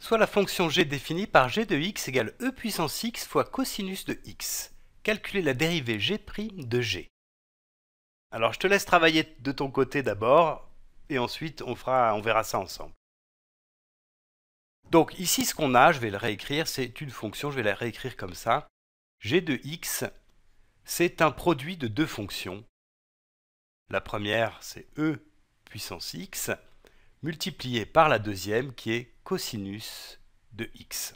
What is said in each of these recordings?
soit la fonction g définie par g de x égale e puissance x fois cosinus de x. Calculer la dérivée g' de g. Alors je te laisse travailler de ton côté d'abord, et ensuite on, fera, on verra ça ensemble. Donc ici ce qu'on a, je vais le réécrire, c'est une fonction, je vais la réécrire comme ça. g de x, c'est un produit de deux fonctions. La première, c'est e puissance x, multipliée par la deuxième qui est cosinus de x.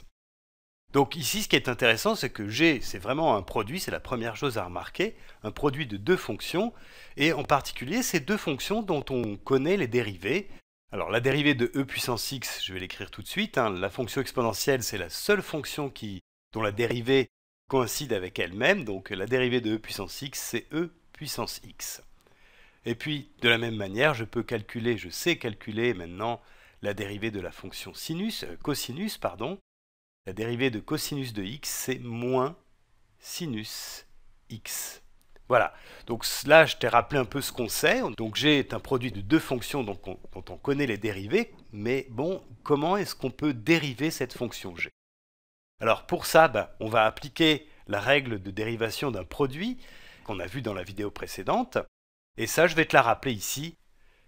Donc ici, ce qui est intéressant, c'est que g, c'est vraiment un produit, c'est la première chose à remarquer, un produit de deux fonctions, et en particulier ces deux fonctions dont on connaît les dérivées. Alors la dérivée de e puissance x, je vais l'écrire tout de suite, hein. la fonction exponentielle, c'est la seule fonction qui, dont la dérivée coïncide avec elle-même, donc la dérivée de e puissance x, c'est e puissance x. Et puis, de la même manière, je peux calculer, je sais calculer maintenant la dérivée de la fonction sinus, euh, cosinus, pardon, la dérivée de cosinus de x, c'est moins sinus x. Voilà, donc là je t'ai rappelé un peu ce qu'on sait. Donc g est un produit de deux fonctions dont on, connaît les dérivées, mais bon, comment est-ce qu'on peut dériver cette fonction g Alors pour ça, bah, on va appliquer la règle de dérivation d'un produit qu'on a vu dans la vidéo précédente, et ça je vais te la rappeler ici.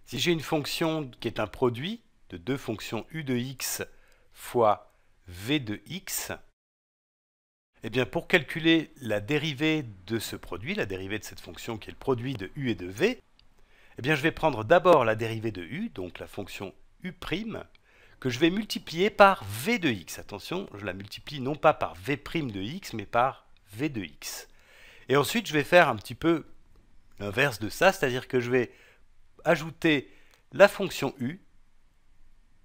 Si j'ai une fonction qui est un produit, de deux fonctions u de x fois v de x, eh bien pour calculer la dérivée de ce produit, la dérivée de cette fonction qui est le produit de u et de v, eh bien je vais prendre d'abord la dérivée de u, donc la fonction u', que je vais multiplier par v de x. Attention, je la multiplie non pas par v' de x, mais par v de x. Et ensuite, je vais faire un petit peu l'inverse de ça, c'est-à-dire que je vais ajouter la fonction u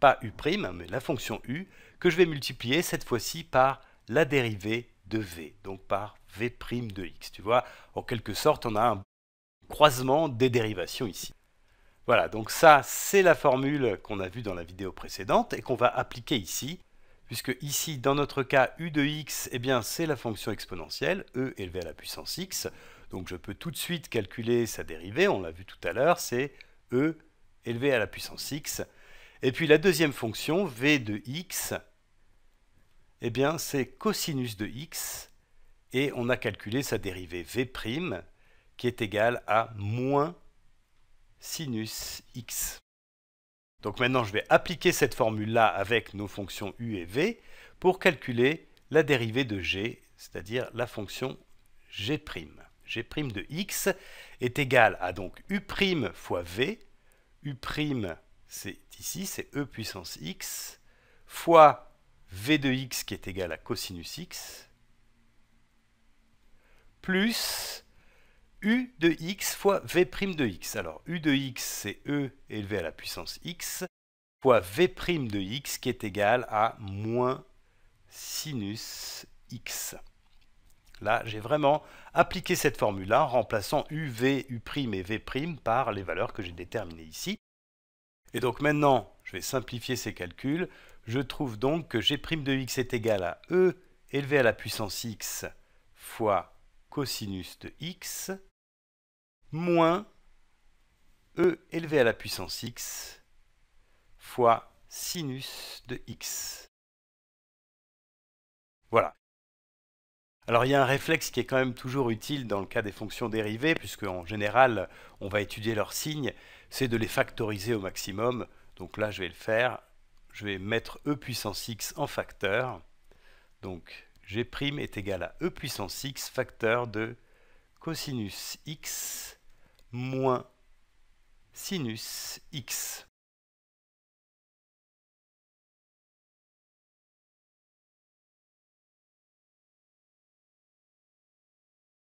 pas u', mais la fonction u, que je vais multiplier cette fois-ci par la dérivée de v, donc par v' de x. Tu vois, en quelque sorte, on a un croisement des dérivations ici. Voilà, donc ça, c'est la formule qu'on a vue dans la vidéo précédente et qu'on va appliquer ici, puisque ici, dans notre cas, u de x, eh bien, c'est la fonction exponentielle, e élevé à la puissance x, donc je peux tout de suite calculer sa dérivée, on l'a vu tout à l'heure, c'est e élevé à la puissance x, et puis la deuxième fonction, v de x, eh bien c'est cosinus de x, et on a calculé sa dérivée v' qui est égale à moins sinus x. Donc maintenant je vais appliquer cette formule-là avec nos fonctions u et v pour calculer la dérivée de g, c'est-à-dire la fonction g'. g' de x est égale à donc u' fois v, u' c'est ici, c'est e puissance x fois v de x qui est égal à cosinus x plus u de x fois v' prime de x. Alors u de x c'est e élevé à la puissance x fois v' prime de x qui est égal à moins sinus x. Là, j'ai vraiment appliqué cette formule-là en remplaçant u, v, u' et v' prime par les valeurs que j'ai déterminées ici. Et donc maintenant, je vais simplifier ces calculs. Je trouve donc que g' de x est égal à e élevé à la puissance x fois cosinus de x moins e élevé à la puissance x fois sinus de x. Voilà. Alors il y a un réflexe qui est quand même toujours utile dans le cas des fonctions dérivées, puisque en général on va étudier leurs signes, c'est de les factoriser au maximum. Donc là, je vais le faire. Je vais mettre e puissance x en facteur. Donc g' est égal à e puissance x facteur de cosinus x moins sinus x.